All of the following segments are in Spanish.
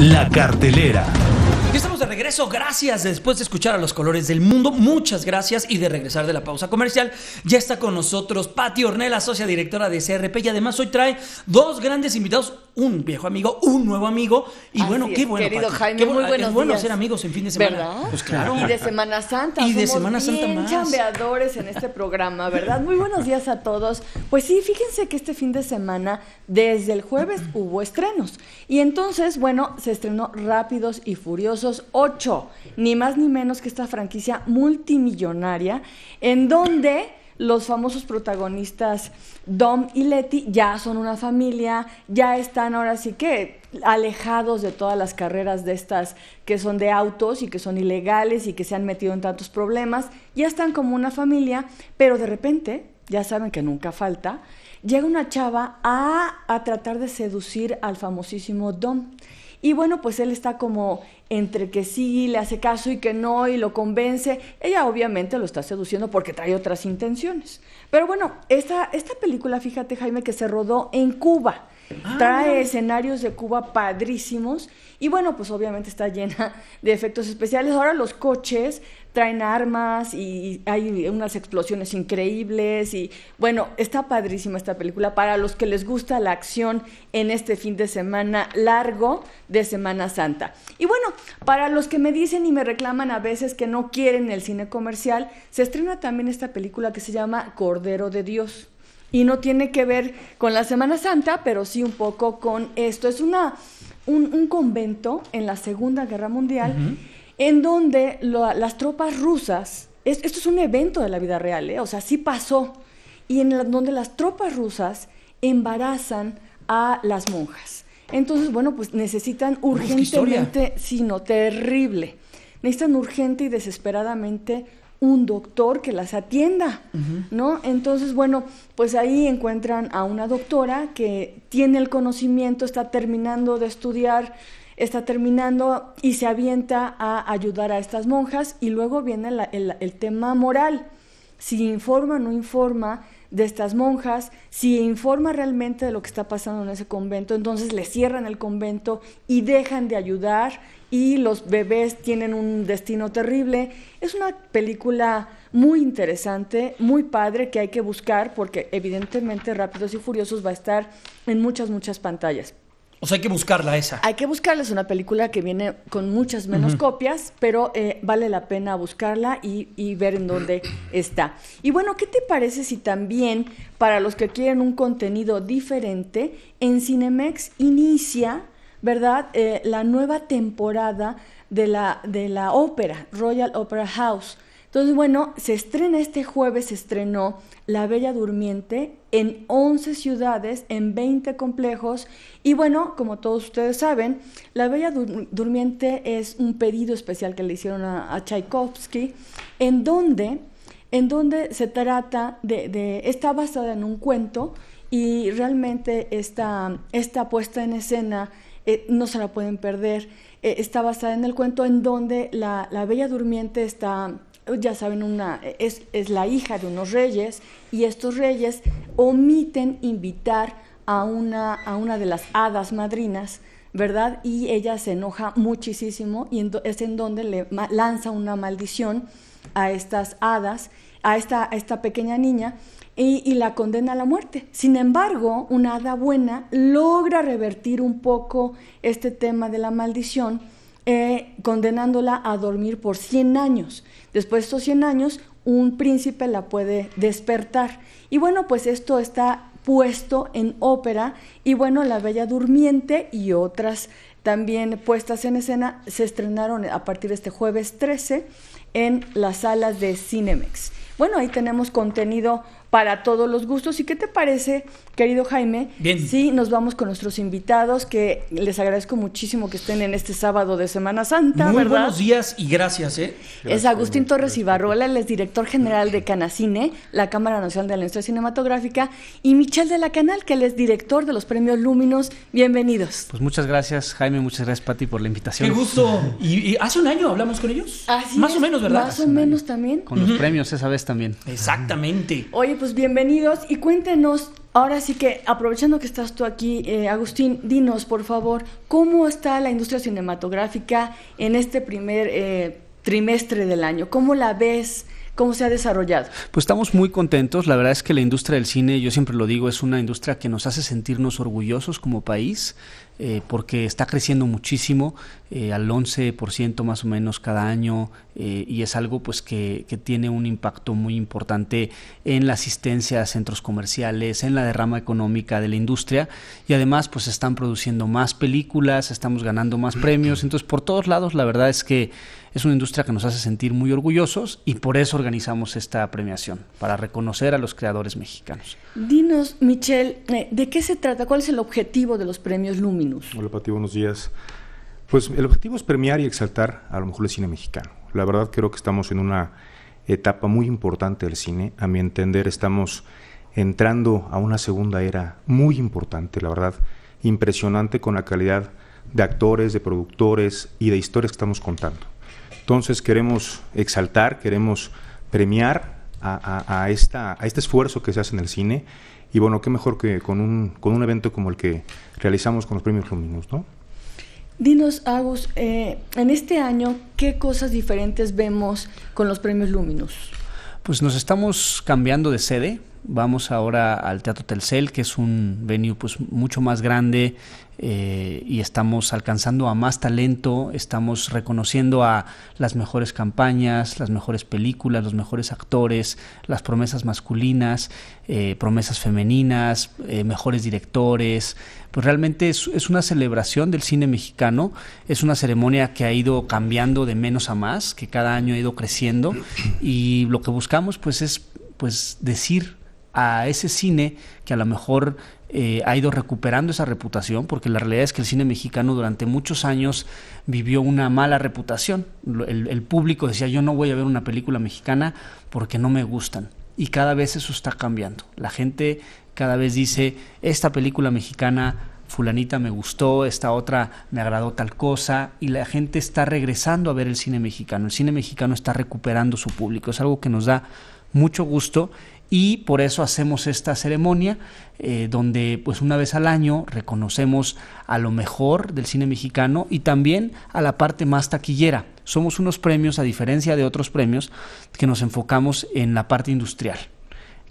La cartelera. Ya estamos de regreso, gracias después de escuchar a los colores del mundo, muchas gracias y de regresar de la pausa comercial. Ya está con nosotros Patti Ornella, socia directora de CRP y además hoy trae dos grandes invitados, un viejo amigo, un nuevo amigo y bueno, qué bueno. Jaime, qué muy bueno, ser amigos en fin de semana. Pues claro. Y de Semana Santa. Y de Semana Santa bien en este programa, ¿verdad? Muy buenos días a todos. Pues sí, fíjense que este fin de semana, desde el jueves hubo estrenos y entonces, bueno, se estrenó Rápidos y Furiosos Ocho, ni más ni menos que esta franquicia multimillonaria, en donde los famosos protagonistas Dom y Letty ya son una familia, ya están ahora sí que alejados de todas las carreras de estas que son de autos y que son ilegales y que se han metido en tantos problemas, ya están como una familia, pero de repente, ya saben que nunca falta, llega una chava a, a tratar de seducir al famosísimo Dom. Y bueno, pues él está como entre que sí, le hace caso y que no, y lo convence. Ella obviamente lo está seduciendo porque trae otras intenciones. Pero bueno, esta, esta película, fíjate Jaime, que se rodó en Cuba. Ah. Trae escenarios de Cuba padrísimos y bueno, pues obviamente está llena de efectos especiales. Ahora los coches traen armas y hay unas explosiones increíbles y bueno, está padrísima esta película para los que les gusta la acción en este fin de semana largo de Semana Santa. Y bueno, para los que me dicen y me reclaman a veces que no quieren el cine comercial, se estrena también esta película que se llama Cordero de Dios. Y no tiene que ver con la Semana Santa, pero sí un poco con esto. Es una, un, convento en la Segunda Guerra Mundial en donde las tropas rusas, esto es un evento de la vida real, ¿eh? o sea, sí pasó, y en donde las tropas rusas embarazan a las monjas. Entonces, bueno, pues necesitan urgentemente, sino terrible, necesitan urgente y desesperadamente un doctor que las atienda, ¿no? Entonces, bueno, pues ahí encuentran a una doctora que tiene el conocimiento, está terminando de estudiar está terminando y se avienta a ayudar a estas monjas y luego viene el, el tema moral, si informa o no informa de estas monjas, si informa realmente de lo que está pasando en ese convento, entonces le cierran el convento y dejan de ayudar y los bebés tienen un destino terrible. Es una película muy interesante, muy padre que hay que buscar porque evidentemente Rápidos y Furiosos va a estar en muchas, muchas pantallas. O sea, hay que buscarla esa. Hay que buscarla, es una película que viene con muchas menos copias, pero eh, vale la pena buscarla y, ver en dónde está. Y bueno, ¿qué te parece si también para los que quieren un contenido diferente, en Cinemex inicia, ¿verdad?, eh, la nueva temporada de la, de la ópera, Royal Opera House entonces, bueno, se estrena este jueves, se estrenó La Bella Durmiente en 11 ciudades, en 20 complejos. Y bueno, como todos ustedes saben, La Bella Durmiente es un pedido especial que le hicieron a, Tchaikovsky, en donde, en donde se trata de, está basada en un cuento y realmente esta, puesta en escena eh, no se la pueden perder. Eh, está basada en el cuento en donde la, la Bella Durmiente está ya saben, una, es, la hija de unos reyes y estos reyes omiten invitar a una, a una de las hadas madrinas ¿verdad? Y ella se enoja muchísimo y es en donde le lanza una maldición a estas hadas, a esta, esta pequeña niña, y, y, la condena a la muerte. Sin embargo, una hada buena logra revertir un poco este tema de la maldición eh, condenándola a dormir por 100 años. Después de estos 100 años, un príncipe la puede despertar. Y bueno, pues esto está puesto en ópera y bueno, La Bella Durmiente y otras también puestas en escena se estrenaron a partir de este jueves 13 en las salas de Cinemex. Bueno, ahí tenemos contenido para todos los gustos. ¿Y qué te parece, querido Jaime? Bien. Sí, nos vamos con nuestros invitados, que les agradezco muchísimo que estén en este sábado de Semana Santa. Muy buenos días y gracias, ¿eh? es Agustín Torres Ibarrola, él es director general de Canacine, la Cámara Nacional de la Industria Cinematográfica, y Michelle de la Canal, que él es director de los premios Lúminos. Bienvenidos. Pues muchas gracias, Jaime, muchas gracias, Pati, por la invitación. Qué gusto. y, hace un año hablamos con ellos. Así más o menos, ¿verdad? Más o menos también. Con los premios esa vez también. Exactamente pues bienvenidos y cuéntenos, ahora sí que aprovechando que estás tú aquí, eh, Agustín, dinos por favor, ¿cómo está la industria cinematográfica en este primer eh, trimestre del año? ¿Cómo la ves? ¿Cómo se ha desarrollado? Pues estamos muy contentos. La verdad es que la industria del cine, yo siempre lo digo, es una industria que nos hace sentirnos orgullosos como país. Eh, porque está creciendo muchísimo, eh, al 11% más o menos cada año, eh, y es algo pues que, que, tiene un impacto muy importante en la asistencia a centros comerciales, en la derrama económica de la industria, y además pues están produciendo más películas, estamos ganando más mm. premios, entonces por todos lados la verdad es que es una industria que nos hace sentir muy orgullosos y por eso organizamos esta premiación, para reconocer a los creadores mexicanos. Dinos, Michelle, ¿de qué se trata? ¿Cuál es el objetivo de los premios Lumin? Hola Pati, buenos días. Pues el objetivo es premiar y exaltar a lo mejor el cine mexicano. La verdad creo que estamos en una etapa muy importante del cine. A mi entender estamos entrando a una segunda era muy importante, la verdad, impresionante con la calidad de actores, de productores y de historias que estamos contando. Entonces queremos exaltar, queremos premiar esta, a este esfuerzo que se hace en el cine y bueno, qué mejor que con un, con un evento como el que realizamos con los premios Luminos, ¿no? Dinos, Agus, eh, en este año, ¿qué cosas diferentes vemos con los premios Luminus? Pues nos estamos cambiando de sede. Vamos ahora al Teatro Telcel, que es un venue pues mucho más grande eh, y estamos alcanzando a más talento, estamos reconociendo a las mejores campañas, las mejores películas, los mejores actores, las promesas masculinas, eh, promesas femeninas, eh, mejores directores. Pues realmente es, una celebración del cine mexicano, es una ceremonia que ha ido cambiando de menos a más, que cada año ha ido creciendo y lo que buscamos pues es pues decir a ese cine que a lo mejor eh, ha ido recuperando esa reputación, porque la realidad es que el cine mexicano durante muchos años vivió una mala reputación. el, público decía, yo no voy a ver una película mexicana porque no me gustan. Y cada vez eso está cambiando. La gente cada vez dice, esta película mexicana fulanita me gustó, esta otra me agradó tal cosa, y la gente está regresando a ver el cine mexicano. El cine mexicano está recuperando su público. Es algo que nos da mucho gusto y por eso hacemos esta ceremonia eh, donde pues una vez al año reconocemos a lo mejor del cine mexicano y también a la parte más taquillera. Somos unos premios, a diferencia de otros premios, que nos enfocamos en la parte industrial.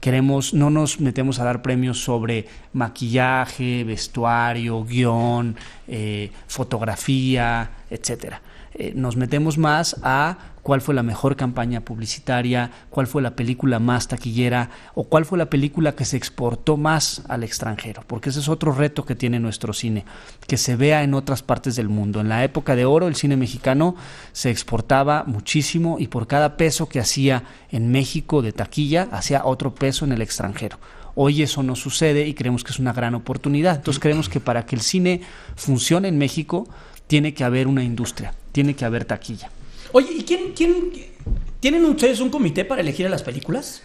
Queremos, no nos metemos a dar premios sobre maquillaje, vestuario, guión, eh, fotografía, etcétera. Eh, nos metemos más a cuál fue la mejor campaña publicitaria, cuál fue la película más taquillera o cuál fue la película que se exportó más al extranjero, porque ese es otro reto que tiene nuestro cine, que se vea en otras partes del mundo. En la época de oro el cine mexicano se exportaba muchísimo y por cada peso que hacía en México de taquilla, hacía otro peso en el extranjero. Hoy eso no sucede y creemos que es una gran oportunidad. Entonces creemos que para que el cine funcione en México tiene que haber una industria, tiene que haber taquilla. Oye, ¿y quién, tienen ustedes un comité para elegir a las películas?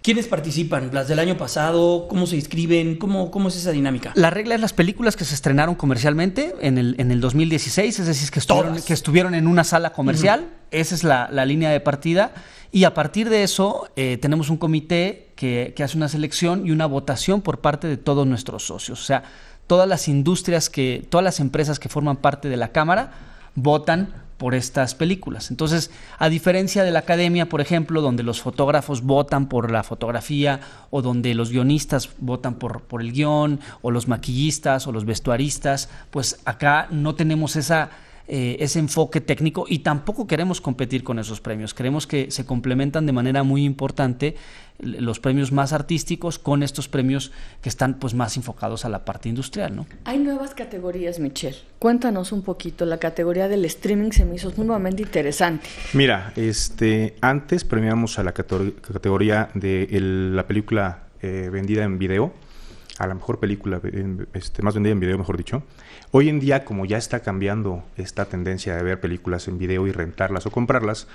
¿Quiénes participan? ¿Las del año pasado? ¿Cómo se inscriben? ¿Cómo, ¿Cómo es esa dinámica? La regla es las películas que se estrenaron comercialmente en el, 2016, es decir, que estuvieron, que estuvieron en una sala comercial. Esa es la, la, línea de partida. Y a partir de eso, eh, tenemos un comité que, hace una selección y una votación por parte de todos nuestros socios. O sea, todas las industrias que, todas las empresas que forman parte de la Cámara votan por estas películas. Entonces, a diferencia de la academia, por ejemplo, donde los fotógrafos votan por la fotografía, o donde los guionistas votan por, por el guión, o los maquillistas, o los vestuaristas, pues acá no tenemos esa eh, ese enfoque técnico y tampoco queremos competir con esos premios. Creemos que se complementan de manera muy importante los premios más artísticos con estos premios que están pues más enfocados a la parte industrial, ¿no? Hay nuevas categorías, Michelle. Cuéntanos un poquito. La categoría del streaming se me hizo nuevamente interesante. Mira, este, antes premiamos a la categoría de la película eh, vendida en video, a la mejor película, este, más vendida en video, mejor dicho. Hoy en día, como ya está cambiando esta tendencia de ver películas en video y rentarlas o comprarlas,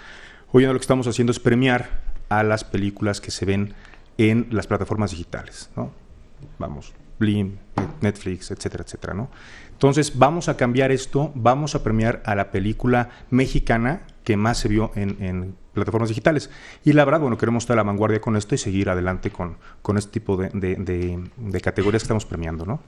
hoy en día lo que estamos haciendo es premiar a las películas que se ven en las plataformas digitales, ¿no? Vamos, Blim, Netflix, etcétera, etcétera, ¿no? Entonces, vamos a cambiar esto, vamos a premiar a la película mexicana que más se vio en, plataformas digitales. Y la verdad, bueno, queremos estar a la vanguardia con esto y seguir adelante con, con este tipo de, categorías que estamos premiando, ¿no?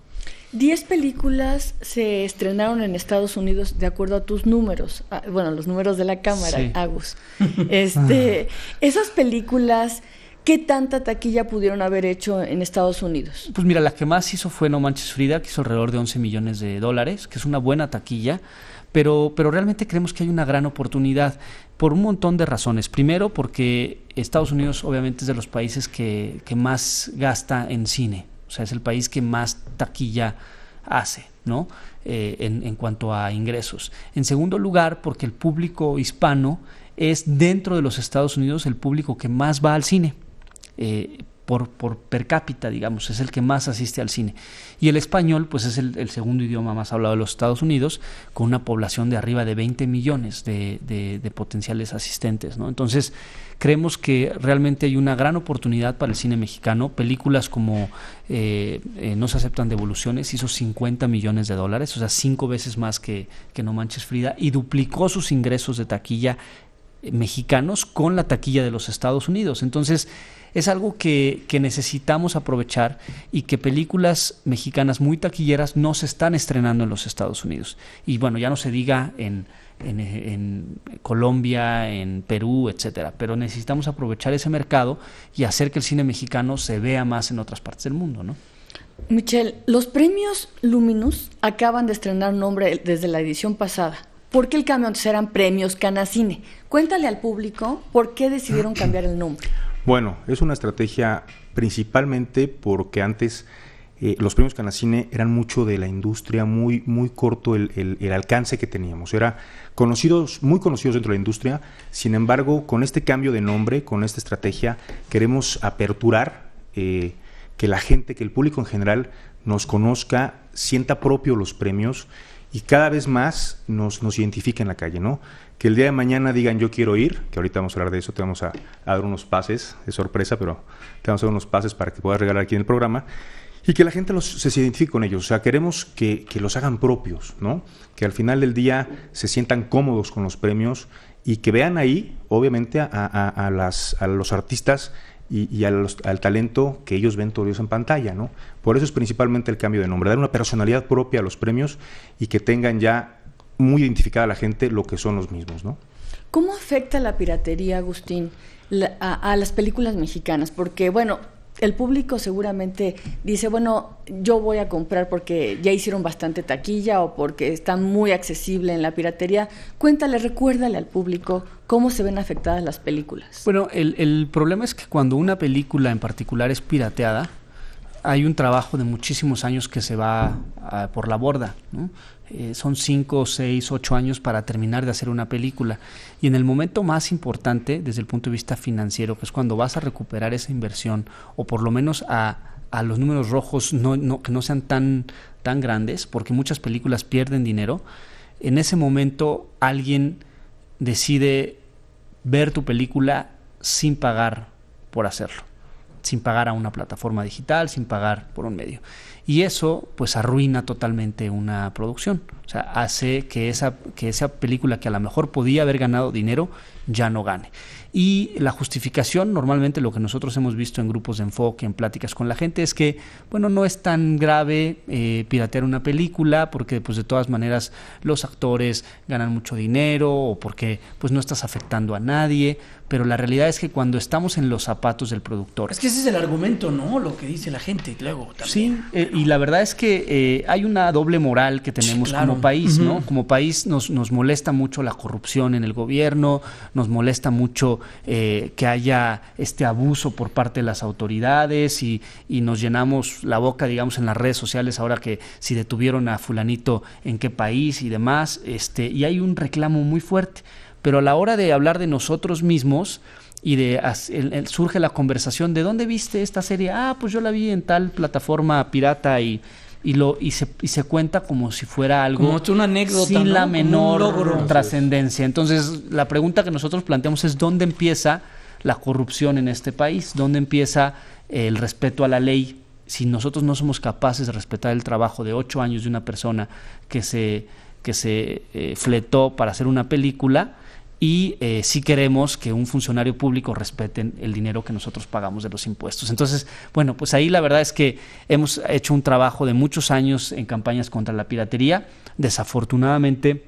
Diez películas se estrenaron en Estados Unidos de acuerdo a tus números, bueno, los números de la cámara, Agus. Este, ah. esas películas... ¿Qué tanta taquilla pudieron haber hecho en Estados Unidos? Pues mira, la que más hizo fue No Manches Frida, que hizo alrededor de 11 millones de dólares, que es una buena taquilla pero, realmente creemos que hay una gran oportunidad por un montón de razones. Primero, porque Estados Unidos obviamente es de los países que, más gasta en cine, o sea, es el país que más taquilla hace. ¿no? Eh, en, cuanto a ingresos. En segundo lugar, porque el público hispano es dentro de los Estados Unidos el público que más va al cine. Eh, por, per cápita, digamos, es el que más asiste al cine. Y el español, pues es el, segundo idioma más hablado de los Estados Unidos, con una población de arriba de 20 millones de, potenciales asistentes, ¿no? Entonces, creemos que realmente hay una gran oportunidad para el cine mexicano. Películas como eh, eh, No se aceptan devoluciones hizo 50 millones de dólares, o sea, cinco veces más que, que No Manches Frida, y duplicó sus ingresos de taquilla mexicanos con la taquilla de los Estados Unidos. Entonces, es algo que, necesitamos aprovechar y que películas mexicanas muy taquilleras no se están estrenando en los Estados Unidos. Y bueno, ya no se diga en, en, Colombia, en Perú, etcétera. Pero necesitamos aprovechar ese mercado y hacer que el cine mexicano se vea más en otras partes del mundo, ¿no? Michelle, los premios Luminous acaban de estrenar nombre desde la edición pasada. ¿Por qué el cambio? Antes eran premios Canacine. Cuéntale al público por qué decidieron cambiar el nombre. Bueno, es una estrategia principalmente porque antes eh, los premios Canacine eran mucho de la industria, muy, muy corto el, alcance que teníamos. Era conocidos, muy conocidos dentro de la industria. Sin embargo, con este cambio de nombre, con esta estrategia, queremos aperturar eh, que la gente, que el público en general nos conozca, sienta propio los premios y cada vez más nos, nos identifica en la calle, ¿no? Que el día de mañana digan yo quiero ir, que ahorita vamos a hablar de eso, te vamos a, dar unos pases, es sorpresa, pero te vamos a dar unos pases para que puedas regalar aquí en el programa, y que la gente se identifique con ellos, o sea, queremos que, los hagan propios, ¿no? Que al final del día se sientan cómodos con los premios y que vean ahí, obviamente, las, a los artistas y, al, talento que ellos ven todos en pantalla, ¿no? Por eso es principalmente el cambio de nombre, dar una personalidad propia a los premios y que tengan ya muy identificada a la gente lo que son los mismos, ¿no? ¿Cómo afecta la piratería, Agustín, a las películas mexicanas? Porque, bueno, el público seguramente dice, bueno, yo voy a comprar porque ya hicieron bastante taquilla o porque está muy accesible en la piratería. Cuéntale, recuérdale al público cómo se ven afectadas las películas. Bueno, el, problema es que cuando una película en particular es pirateada, hay un trabajo de muchísimos años que se va por la borda. ¿no? Eh, son 5, seis, ocho años para terminar de hacer una película. Y en el momento más importante, desde el punto de vista financiero, que es cuando vas a recuperar esa inversión, o por lo menos a, los números rojos no, que no sean tan, tan grandes, porque muchas películas pierden dinero, en ese momento alguien decide ver tu película sin pagar por hacerlo sin pagar a una plataforma digital, sin pagar por un medio. Y eso pues arruina totalmente una producción. O sea, hace que esa, que esa película que a lo mejor podía haber ganado dinero ya no gane. Y la justificación, normalmente lo que nosotros hemos visto en grupos de enfoque, en pláticas con la gente, es que, bueno, no es tan grave eh, piratear una película porque, pues, de todas maneras, los actores ganan mucho dinero o porque, pues, no estás afectando a nadie. Pero la realidad es que cuando estamos en los zapatos del productor... Es que ese es el argumento, ¿no? Lo que dice la gente, luego también. Sí, eh, y la verdad es que eh, hay una doble moral que tenemos como país, ¿no? Como país nos, nos molesta mucho la corrupción en el gobierno, nos molesta mucho eh, que haya este abuso por parte de las autoridades y, y, nos llenamos la boca, digamos, en las redes sociales ahora que si detuvieron a fulanito en qué país y demás, este, y hay un reclamo muy fuerte. Pero a la hora de hablar de nosotros mismos, y de surge la conversación de dónde viste esta serie ah pues yo la vi en tal plataforma pirata y y lo y se, y se cuenta como si fuera algo como una anécdota, sin la menor trascendencia. Entonces, la pregunta que nosotros planteamos es dónde empieza la corrupción en este país, dónde empieza eh, el respeto a la ley. Si nosotros no somos capaces de respetar el trabajo de ocho años de una persona que se eh, fletó para hacer una película, y eh, sí queremos que un funcionario público respete el dinero que nosotros pagamos de los impuestos. Entonces, bueno, pues ahí la verdad es que hemos hecho un trabajo de muchos años en campañas contra la piratería. Desafortunadamente,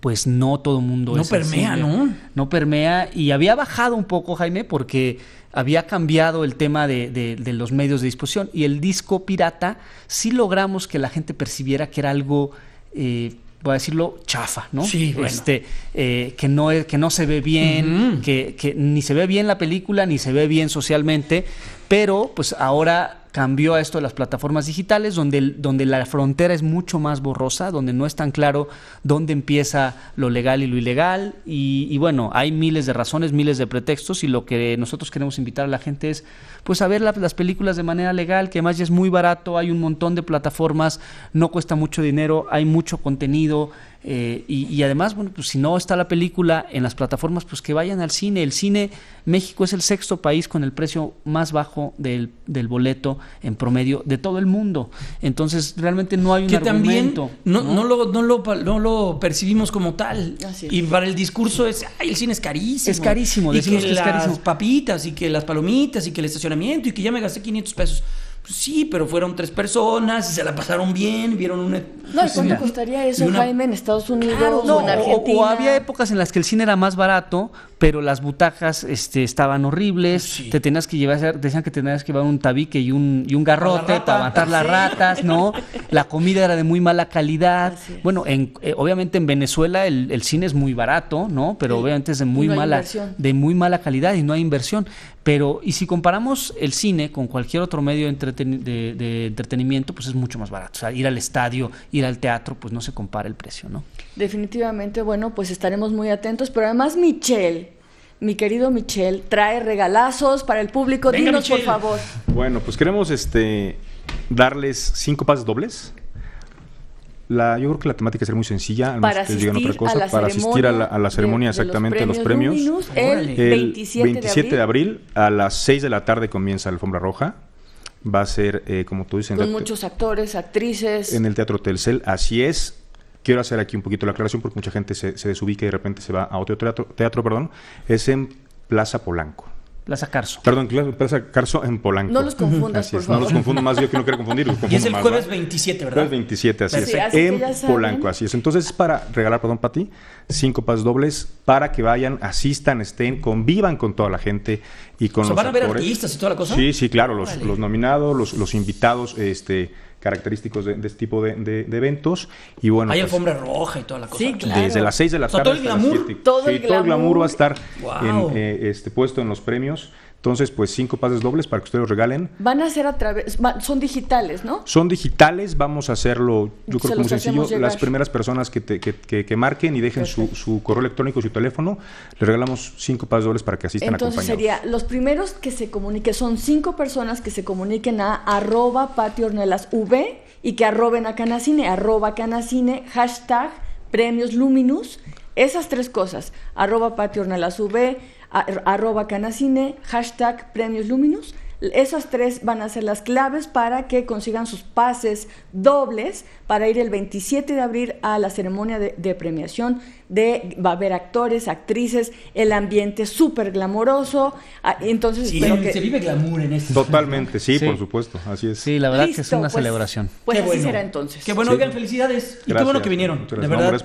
pues no todo el mundo no permea, ¿no? No permea y había bajado un poco Jaime porque había cambiado el tema de, los medios de disposición y el disco pirata sí logramos que la gente percibiera que era algo eh, para a decirlo, chafa, ¿no? Sí, este, eh, que, no, que no se ve bien, que ni se ve bien la película, ni se ve bien socialmente, pero pues ahora cambió a esto de las plataformas digitales, donde, donde la frontera es mucho más borrosa, donde no es tan claro dónde empieza lo legal y lo ilegal. Y, bueno, hay miles de razones, miles de pretextos y lo que nosotros queremos invitar a la gente es pues a ver las películas de manera legal, que además ya es muy barato, hay un montón de plataformas, no cuesta mucho dinero, hay mucho contenido. Eh, y, además, bueno, pues si no está la película en las plataformas, pues que vayan al cine. El cine, México es el sexto país con el precio más bajo del, del boleto en promedio de todo el mundo. Entonces, realmente no hay un que También no, ¿no? no, lo, percibimos como tal. Y para el discurso es, ay, el cine es carísimo. Es carísimo, y que, las papitas y que las palomitas y que el estacionamiento y que ya me gasté 500 pesos sí, pero fueron tres personas y se la pasaron bien, vieron una... No, ¿y pues, cuánto costaría eso, Jaime, en Estados Unidos o en Argentina? O, había épocas en las que el cine era más barato, pero las butajas este, estaban horribles, te tenías que llevar, decían que tenías que llevar un tabique y un, un garrote para matar las ratas, ¿no? La comida era de muy mala calidad. Bueno, en, eh, obviamente en Venezuela el, cine es muy barato, ¿no? Pero obviamente es de muy, mala, de muy mala calidad y no hay inversión. Pero, y si comparamos el cine con cualquier otro medio de, entretenimiento, pues es mucho más barato. O sea, ir al estadio, ir al teatro, pues no se compara el precio, ¿no? Definitivamente, bueno, pues estaremos muy atentos. Pero además, Michelle, mi querido Michelle, trae regalazos para el público. Dinos, por favor. Bueno, pues queremos este darles cinco pases dobles la, yo creo que la temática es muy sencilla, para asistir, otra cosa, a la para asistir a la, ceremonia exactamente los premios. el, 27, de, abril. a las 6 de la tarde comienza la alfombra roja. Va a ser, eh, como tú dices, con muchos actores, actrices. En el Teatro Telcel, así es. Quiero hacer aquí un poquito la aclaración porque mucha gente se, se desubica y de repente se va a otro teatro, teatro perdón. Es en Plaza Polanco la Carso. Perdón, Plaza Carso en Polanco. No los confundas, por favor. No los confundo más yo que no quiero confundir. y es el jueves 27, ¿verdad? Jueves 27, así pues es. en Polanco, así es. Entonces es para regalar, perdón, Pati, cinco pases dobles para que vayan, asistan, estén, convivan con toda la gente y con o sea, ¿Van a ver artistas y toda la cosa? Sí, sí, claro. Los, los nominados, los, los invitados, este característicos de, de este tipo de, de, eventos. Y bueno, Hay pues, alfombra roja y toda la cosa. Sí, claro. Desde las 6 de la tarde todo el glamour, Todo, el glamour. va a estar en, eh, este, puesto en los premios. Entonces, pues cinco pases dobles para que ustedes los regalen. Van a ser a través, son digitales, ¿no? Son digitales, vamos a hacerlo, yo creo que muy sencillo, las primeras personas que, que, que, marquen y dejen su, su, correo electrónico, su teléfono, le regalamos cinco pases dobles para que asistan Entonces sería, los primeros que se comuniquen, son cinco personas que se comuniquen a arroba y que arroben a Canacine, arroba Canacine, hashtag premios luminus, esas tres cosas, arroba patio arroba canacine, hashtag premios luminos esas tres van a ser las claves para que consigan sus pases dobles para ir el 27 de abril a la ceremonia de, premiación. De, va a haber actores, actrices, el ambiente súper glamoroso. Ah, entonces, que... se vive glamour en este. Totalmente, sí, por supuesto, así es. Sí, la verdad que es una pues, celebración. Pues así será entonces. Qué bueno, felicidades. y qué bueno que vinieron. De verdad,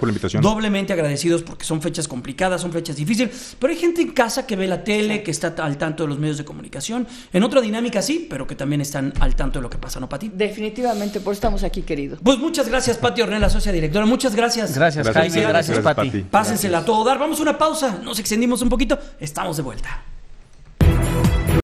Doblemente agradecidos porque son fechas complicadas, son fechas difíciles. Pero hay gente en casa que ve la tele, que está al tanto de los medios de comunicación. En otras dinámica sí, pero que también están al tanto de lo que pasa, ¿no, Pati? Definitivamente, por eso estamos aquí, querido. Pues muchas gracias, Pati Ornella, socia directora. Muchas gracias. Gracias, gracias Gracias, Pati. Pásensela a todo dar. Vamos a una pausa, nos extendimos un poquito, estamos de vuelta.